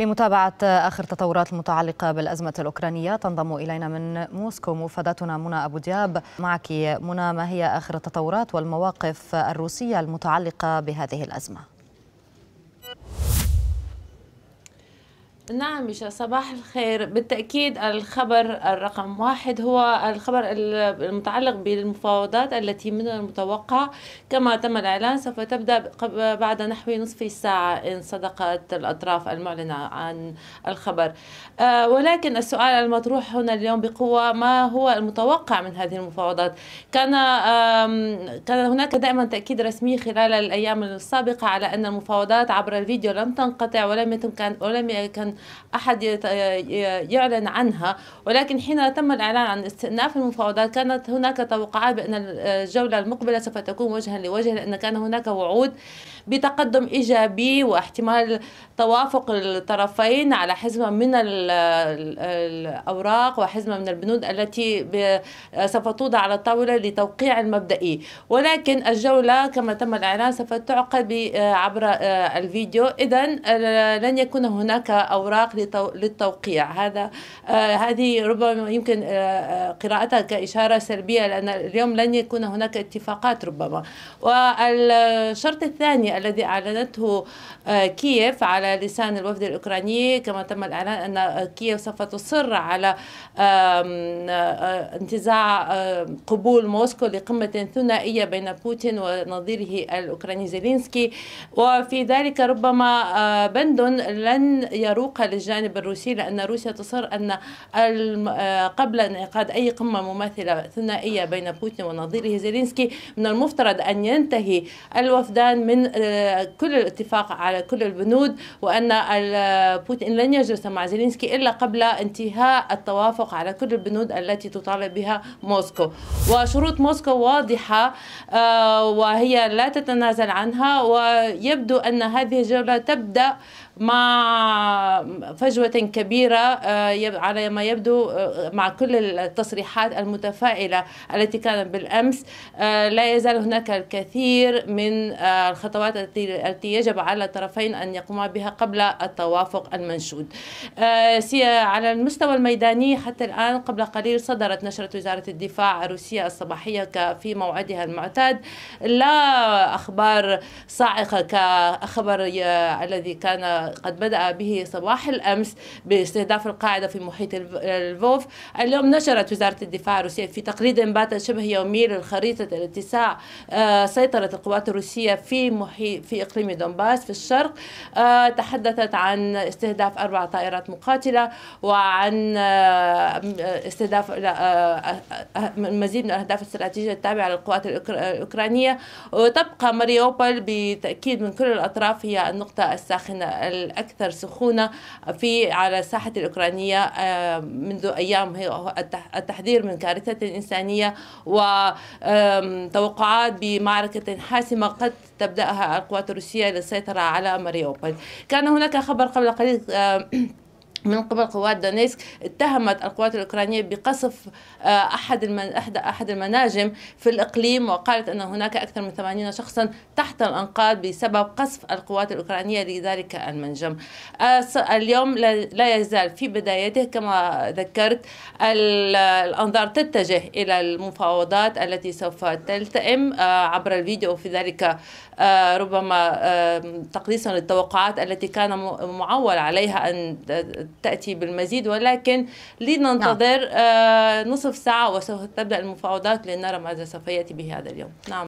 لمتابعة آخر تطورات المتعلقة بالأزمة الأوكرانية تنضم إلينا من موسكو مفادتنا منى أبو دياب معك منى ما هي آخر التطورات والمواقف الروسية المتعلقة بهذه الأزمة؟ نعم يا صباح الخير بالتأكيد الخبر الرقم واحد هو الخبر المتعلق بالمفاوضات التي من المتوقع كما تم الإعلان سوف تبدأ بعد نحو نصف ساعة إن صدقت الأطراف المعلنة عن الخبر آه، ولكن السؤال المطروح هنا اليوم بقوة ما هو المتوقع من هذه المفاوضات كان كان هناك دائما تأكيد رسمي خلال الأيام السابقة على أن المفاوضات عبر الفيديو لم تنقطع ولم يتم كان ولم يكن أحد يعلن عنها ولكن حين تم الإعلان عن استئناف المفاوضات كانت هناك توقعات بأن الجولة المقبلة سوف تكون وجها لوجه لأن كان هناك وعود بتقدم إيجابي واحتمال توافق الطرفين على حزمة من الأوراق وحزمة من البنود التي سوف توضع على الطاولة لتوقيع المبدئي ولكن الجولة كما تم الإعلان سوف تعقد عبر الفيديو إذا لن يكون هناك أوراق الاوراق للتوقيع هذا آه، هذه ربما يمكن آه، آه، قراءتها كاشاره سلبيه لان اليوم لن يكون هناك اتفاقات ربما والشرط الثاني الذي اعلنته كييف على لسان الوفد الاوكراني كما تم الاعلان ان كييف سوف تصر على انتزاع قبول موسكو لقمه ثنائيه بين بوتين ونظيره الاوكراني زيلينسكي وفي ذلك ربما بند لن يروق تبقى للجانب الروسي لأن روسيا تصر أن آه، قبل انعقاد أي قمة مماثلة ثنائية بين بوتين ونظيره زيلينسكي من المفترض أن ينتهي الوفدان من آه، كل الاتفاق على كل البنود وأن بوتين لن يجلس مع زيلينسكي إلا قبل انتهاء التوافق على كل البنود التي تطالب بها موسكو وشروط موسكو واضحة آه، وهي لا تتنازل عنها ويبدو أن هذه الجولة تبدأ مع فجوة كبيرة آه، على ما يبدو آه، مع كل التصريحات المتفائلة التي كانت بالأمس آه، لا يزال هناك الكثير من الخطوات التي يجب على الطرفين أن يقوما بها قبل التوافق المنشود على المستوى الميداني حتى الآن قبل قليل صدرت نشرة وزارة الدفاع الروسية الصباحية في موعدها المعتاد لا أخبار صاعقة كخبر الذي كان قد بدأ به صباح صباح الأمس باستهداف القاعدة في محيط الفوف اليوم نشرت وزارة الدفاع الروسية في تقرير بات شبه يومي للخريطة الاتساع آه، سيطرة القوات الروسية في محيط في إقليم دونباس في الشرق آه، تحدثت عن استهداف أربع طائرات مقاتلة وعن آه، استهداف المزيد من الأهداف الاستراتيجية التابعة للقوات الأوكرانية وتبقى ماريوبول بتأكيد من كل الأطراف هي النقطة الساخنة الأكثر سخونة في على الساحة الأوكرانية آه، منذ أيام التحذير من كارثة إنسانية وتوقعات بمعركة حاسمة قد تبدأها القوات الروسية للسيطرة على ماريوبل كان هناك خبر قبل قليل من قبل قوات دونيسك اتهمت القوات الاوكرانيه بقصف آه، احد احد المناجم في الاقليم وقالت ان هناك اكثر من 80 شخصا تحت الانقاض بسبب قصف القوات الاوكرانيه لذلك المنجم. آه، اليوم لا يزال في بدايته كما ذكرت الانظار تتجه الى المفاوضات التي سوف تلتئم آه، عبر الفيديو وفي ذلك ربما تقليصا للتوقعات التي كان معول عليها ان تأتي بالمزيد ولكن لننتظر نعم. آه، نصف ساعة وسوف تبدأ المفاوضات لنرى ماذا سوف يأتي به هذا اليوم نعم